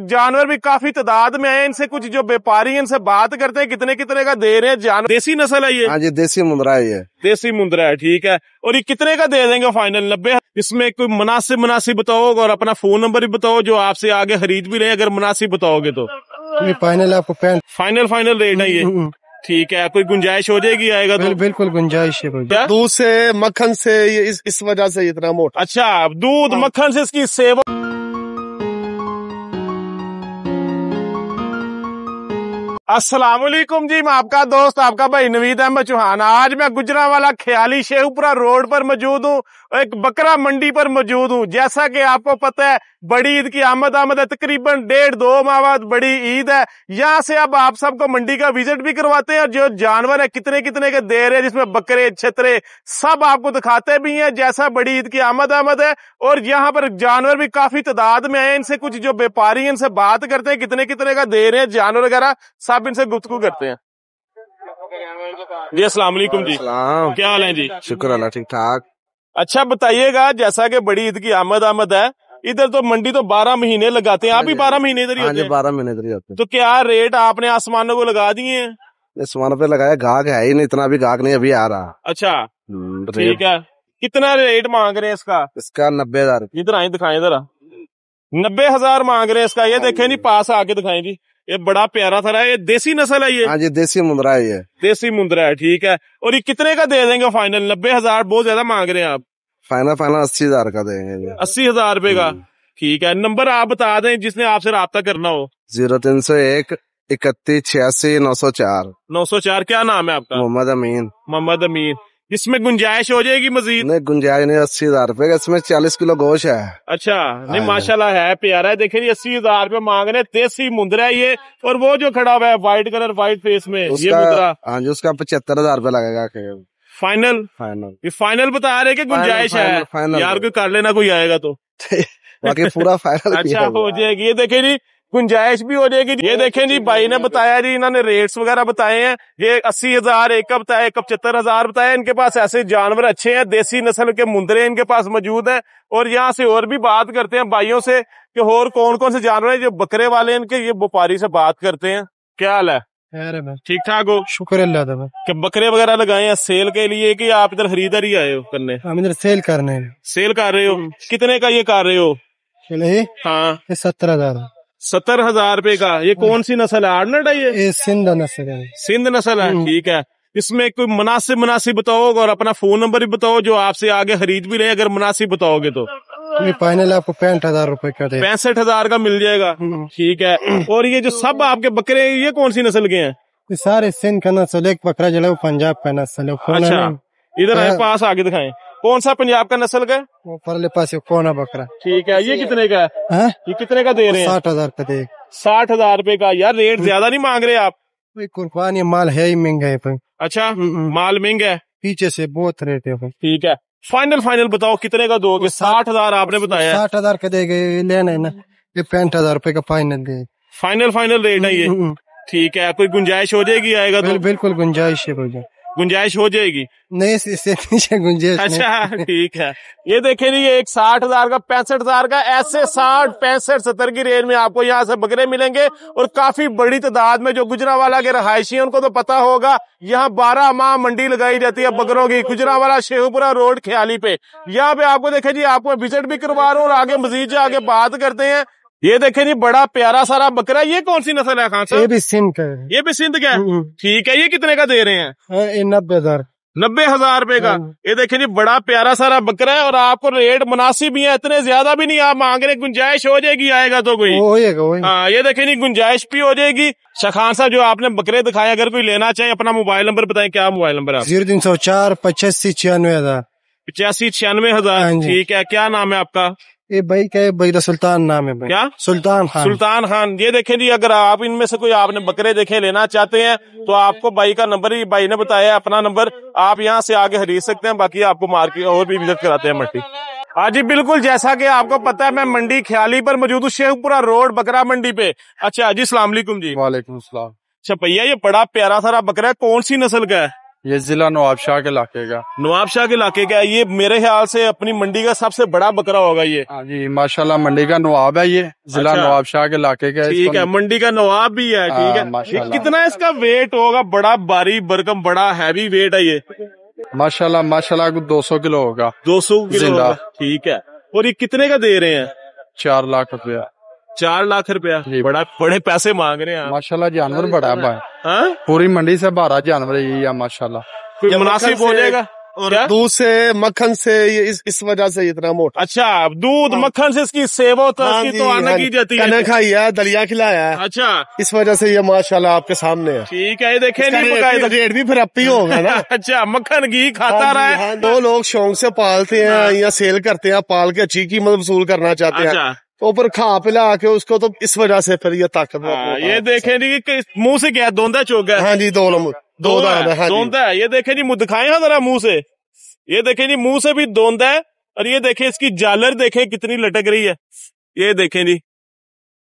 जानवर भी काफी तादाद में आए इनसे कुछ जो व्यापारी है इनसे बात करते हैं कितने कितने का दे रहे हैं जानवर देसी नस्ल है ये हाँ जी देसी मुंद्रा है ये देसी मुंद्रा है ठीक है और ये कितने का दे देंगे फाइनल नब्बे इसमें कोई मुनासिब मुनासिब बताओ और अपना फोन नंबर भी बताओ जो आपसे आगे खरीद भी रहे अगर मुनासिब बताओगे तो फाइनल आपको फाइनल फाइनल रेट है ये हम्म, हम्म। ठीक है कोई गुंजाइश हो जाएगी आएगा तो बिल्कुल गुंजाइश है दूध से मक्खन से इस इस वजह से इतना मोटा अच्छा दूध हाँ। मक्खन से इसकी सेवा असला जी मैं आपका दोस्त आपका भाई नवीद अहमद चौहान आज मैं गुजरा वाला ख्याली शेखपुरा रोड पर मौजूद हूँ एक बकरा मंडी पर मौजूद हूँ जैसा कि आपको पता है बड़ी ईद की आमद आमद है तकरीबन डेढ़ दो माह बाद बड़ी ईद है यहाँ से अब आप सबको मंडी का विजिट भी करवाते हैं और जो जानवर है कितने कितने के दे रहे हैं जिसमें बकरे छतरे सब आपको दिखाते भी हैं जैसा बड़ी ईद की आमद आमद है और यहाँ पर जानवर भी काफी तादाद में है इनसे कुछ जो व्यापारी इनसे बात करते हैं कितने कितने का दे रहे हैं जानवर वगैरह साहब इनसे गुफ्तु करते हैं जी अस्सलाम जी क्या हाल है जी शुक्र अल्लाह ठीक ठाक अच्छा बताइएगा जैसा कि बड़ी ईद की आमद आमद है इधर तो मंडी तो बारह महीने लगाते हैं आप हाँ भी बारह महीने इधर ही हाँ बारह महीने इधर ही होते हैं तो क्या रेट आपने आसमानों को लगा दिए हैं आसमानों पे लगाया गाहक है ही नहीं इतना भी गाहक नहीं अभी आ रहा अच्छा हम्म, ठीक है कितना रेट मांग रहे हैं इसका इसका नब्बे हजार इधर आए दिखाए इधर नब्बे हजार मांग रहे हैं इसका ये हाँ देखे नी पास आके दिखाए जी ये बड़ा प्यारा रहा है ये देसी नस्ल है ये हाँ जी देसी मुंद्रा है ये देसी मुंद्रा है ठीक है और ये कितने का दे देंगे फाइनल नब्बे हजार बहुत ज्यादा मांग रहे हैं आप फाइनल फाइनल अस्सी हजार का देंगे अस्सी हजार रूपए का हम्म। ठीक है नंबर आप बता दें जिसने आपसे रहा करना हो जीरो तीन सौ एक इकतीस छियासी नौ सौ चार नौ सौ चार क्या नाम है आपका मोहम्मद अमीन मोहम्मद अमीन इसमें गुंजाइश हो जाएगी मजीद नहीं गुंजाइश नहीं अस्सी हजार रूपए का इसमें चालीस किलो गोश है अच्छा नहीं हाँ माशाल्लाह है प्यारा है देखे जी अस्सी हजार रूपए मांग रहे देसी मुंदरा है ये और वो जो खड़ा हुआ है व्हाइट कलर व्हाइट फेस में ये हाँ जी उसका पचहत्तर हजार रूपए लगेगा फाइनल फाइनल ये फाइनल बता रहे की गुंजाइश है फाइनल यार कोई कर लेना कोई आएगा तो बाकी पूरा फाइनल अच्छा हो जाएगी ये देखे जी गुंजाइश भी हो जाएगी ये देखें जी भाई ने बताया जी इन्होंने रेट्स वगैरह बताए हैं ये अस्सी हजार एक का बताया एक पचहत्तर हजार बताया इनके पास ऐसे जानवर अच्छे हैं देसी नस्ल के मुंदरे इनके पास मौजूद है और यहाँ से और भी बात करते हैं भाइयों से कि और कौन कौन से जानवर है जो बकरे वाले इनके ये व्यापारी से बात करते हैं क्या हाल है ठीक ठाक हो शुक्र अल्लाह कि बकरे वगैरह लगाए हैं सेल के लिए कि आप इधर खरीदारी आए हो करने हम इधर सेल करने सेल कर रहे हो कितने का ये कर रहे हो हाँ सत्तर हजार सत्तर हजार रूपए का ये कौन सी नस्ल है आर्नड है ये, सिंध नस्ल है सिंध नस्ल है हम्म। ठीक है इसमें कोई मुनासिब मुनासिब बताओ और अपना फोन नंबर भी बताओ जो आपसे आगे खरीद भी रहे अगर मुनासिब बताओगे तो फाइनल आपको पैंठ हजार रूपए का पैंसठ हजार का मिल जाएगा हम्म। ठीक है और ये जो सब आपके बकरे ये कौन सी नस्ल के हैं सारे सिंध का नस्ल एक बकरा जो है वो पंजाब का नस्ल है अच्छा इधर आए हाँ। पास आगे दिखाए कौन सा पंजाब का नस्ल का वो परले पास कौन है बकरा ठीक है ये कितने का है हाँ? ये कितने का दे रहे हैं साठ हजार का दे साठ हजार रूपए का यार रेट हाँ। ज्यादा नहीं मांग रहे आप कुर्बानी माल है ही महंगा है अच्छा माल महंगा है पीछे से बहुत रेट है ठीक है फाइनल फाइनल बताओ कितने का दोगे साठ हजार आपने बताया साठ हजार का देगा लेना है ना ये पैंठ हजार रूपये का फाइनल दे फाइनल फाइनल रेट है ये हम्म, हम्म। ठीक है कोई गुंजाइश हो जाएगी आएगा तो बिल्कुल गुंजाइश है गुंजाइश हो जाएगी नहीं नीचे गुंजाइश अच्छा ठीक है ये देखे नहीं एक साठ हजार का पैंसठ हजार का ऐसे साठ पैंसठ सत्तर की रेंज में आपको यहाँ से बकरे मिलेंगे और काफी बड़ी तादाद में जो गुजरा वाला के रहायशी है उनको तो पता होगा यहाँ बारह माह मंडी लगाई जाती है बकरों की गुजरा वाला शेखपुरा रोड ख्याली पे यहाँ पे आपको देखे जी आपको विजिट भी करवा रहा हूँ और आगे मजीद आगे बात करते हैं ये देखे जी बड़ा प्यारा सारा बकरा ये कौन सी नस्ल है खान साहब ये भी सिंध का है ये भी सिंध का है हम्म, हम्म। ठीक है ये कितने का दे रहे हैं हाँ, नब्बे हजार नब्बे हजार रूपए का हाँ। ये देखे जी बड़ा प्यारा सारा बकरा है और आपको रेट मुनासिब भी है इतने ज्यादा भी नहीं आप मांग रहे गुंजाइश हो जाएगी आएगा तो कोई हाँ ये देखे जी गुंजाइश भी हो जाएगी शखान साहब जो आपने बकरे दिखाए अगर कोई लेना चाहे अपना मोबाइल नंबर बताए क्या मोबाइल नंबर है जीरो तीन सौ चार पचासी छियानवे हजार पचासी छियानवे हजार हाँ ठीक है क्या नाम है आपका ये बाइक है भाई तो सुल्तान नाम है क्या सुल्तान खान सुल्तान खान ये देखें जी अगर आप इनमें से कोई आपने बकरे देखे लेना चाहते हैं तो आपको बाई का नंबर ही भाई ने बताया अपना नंबर आप यहाँ से आगे खरीद सकते हैं बाकी आपको मार्केट और भी विजिट कराते हैं मंडी हाँ जी बिल्कुल जैसा कि आपको पता है मैं मंडी ख्याली पर मौजूद हूँ शेखपुरा रोड बकरा मंडी पे अच्छा जी सलामकुम जी वाले अच्छा भैया ये बड़ा प्यारा सारा बकरा है कौन सी नस्ल का है ये जिला नवाबशाह के इलाके का नवाबशाह शाह के इलाके का ये मेरे ख्याल से अपनी मंडी का सबसे बड़ा बकरा होगा ये हाँ जी माशाल्लाह मंडी का नवाब है ये जिला अच्छा। नवाबशाह के इलाके का ठीक है मंडी का नवाब भी है हाँ, ठीक है कितना इसका वेट होगा बड़ा बारी बरकम बड़ा हैवी वेट है ये माशाल्लाह माशाल्लाह दो सौ किलो होगा दो सौ ठीक है और ये कितने का दे रहे हैं चार लाख रुपया चार लाख रुपया बड़ा बड़े पैसे मांग रहे हैं माशाल्लाह जानवर बड़ा है हाँ? पूरी मंडी से बारह जानवर यही है माशाल्लाह मुनासिब हो जाएगा और दूध से मक्खन से ये इस इस वजह से इतना मोटा अच्छा दूध हाँ। मक्खन से इसकी सेवा तो हाँ इसकी तो आने की जाती है खाई है दलिया खिलाया है अच्छा इस वजह से ये माशाल्लाह आपके सामने है ठीक है ये देखे नहीं रेट तो- भी फिर अपी होगा ना अच्छा मक्खन घी खाता रहा है दो लोग शौक से पालते हैं या सेल करते हैं पाल के अच्छी कीमत वसूल करना चाहते हैं अच्छा। ऊपर खा पिला के उसको तो इस वजह से फिर ये ताकत हाँ, ये देखे जी मुंह से क्या दोंदा है चौक हाँ जी दो दो हाँ है ये देखे जी मुंह दिखाए ना हाँ जरा मुंह से ये देखे जी मुंह से भी धोंदा है और ये देखे इसकी जालर देखे कितनी लटक रही है ये देखे जी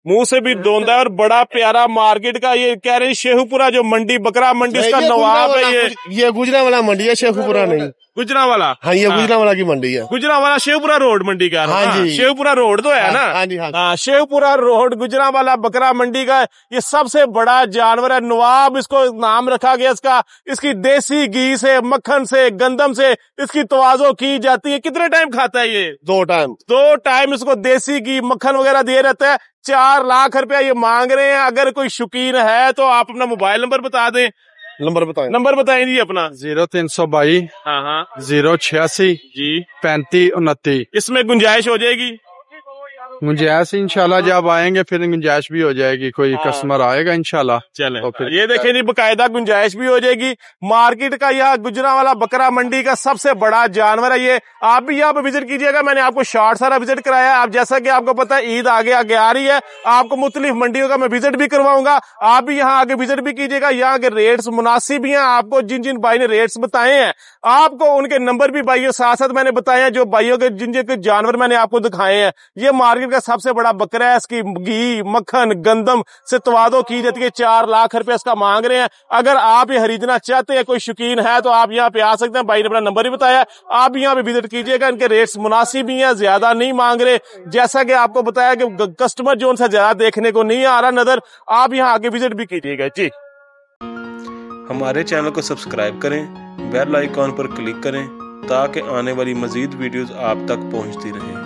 मुंह से भी दोंदा है और बड़ा प्यारा मार्केट का ये कह रहे शेखुपुरा जो मंडी बकरा मंडी उसका नवाब है ये ये गुजरा वाला मंडी है शेखुपुरा नहीं गुजरा वाला हाँ ये हाँ। गुजरा वाला की मंडी है गुजरा वाला शेवपुरा रोड मंडी का हाँ जी हाँ, शेवपुरा रोड तो है हाँ, ना हाँ जी हाँ शेवपुरा रोड गुजरा वाला बकरा मंडी का ये सबसे बड़ा जानवर है नवाब इसको नाम रखा गया इसका इसकी देसी घी से मक्खन से गंदम से इसकी तोजो की जाती है कितने टाइम खाता है ये दो टाइम दो टाइम इसको देसी घी मक्खन वगैरह दिए रहता है चार लाख रुपया ये मांग रहे हैं अगर कोई शौकीन है तो आप अपना मोबाइल नंबर बता दें नंबर बताए नंबर बताए जी अपना जीरो तीन सौ बाई हाँ, हाँ। जीरो छियासी जी पैंतीस उनतीस इसमें गुंजाइश हो जाएगी गुंजाइश इंशाल्लाह हाँ। जब आएंगे फिर गुंजाइश भी हो जाएगी कोई हाँ। कस्टमर आएगा इंशाल्लाह चले तो फिर ये देखे जी बकायदा गुंजाइश भी हो जाएगी मार्केट का यह गुजरा वाला बकरा मंडी का सबसे बड़ा जानवर है ये आप भी यहाँ पे विजिट कीजिएगा मैंने आपको शॉर्ट सारा विजिट कराया आप जैसा की आपको पता है ईद आगे आगे आ रही है आपको मुख्तलिफ मंडियों का मैं विजिट भी करवाऊंगा आप भी यहाँ आगे विजिट भी कीजिएगा यहाँ के रेट्स मुनासिब है आपको जिन जिन भाई ने रेट्स बताए हैं आपको उनके नंबर भी भाइयों साथ साथ मैंने बताया जो भाइयों के जिन जिन जानवर मैंने आपको दिखाए हैं ये मार्केट का सबसे बड़ा बकरा है इसकी घी मक्खन गंदम से तवादो की जाती है चार लाख रुपए इसका मांग रहे हैं अगर आप ये खरीदना चाहते हैं कोई शौकीन है तो आप यहाँ पे आ सकते हैं भाई ने अपना नंबर भी बताया आप यहाँ पे विजिट कीजिएगा इनके रेट्स मुनासिब ही हैं ज्यादा नहीं मांग रहे जैसा कि आपको बताया कि कस्टमर जो उनसे ज्यादा देखने को नहीं आ रहा नजर आप यहाँ आगे विजिट भी कीजिएगा जी हमारे चैनल को सब्सक्राइब करें बेल आइकॉन पर क्लिक करें ताकि आने वाली मजीद वीडियोस आप तक पहुंचती रहें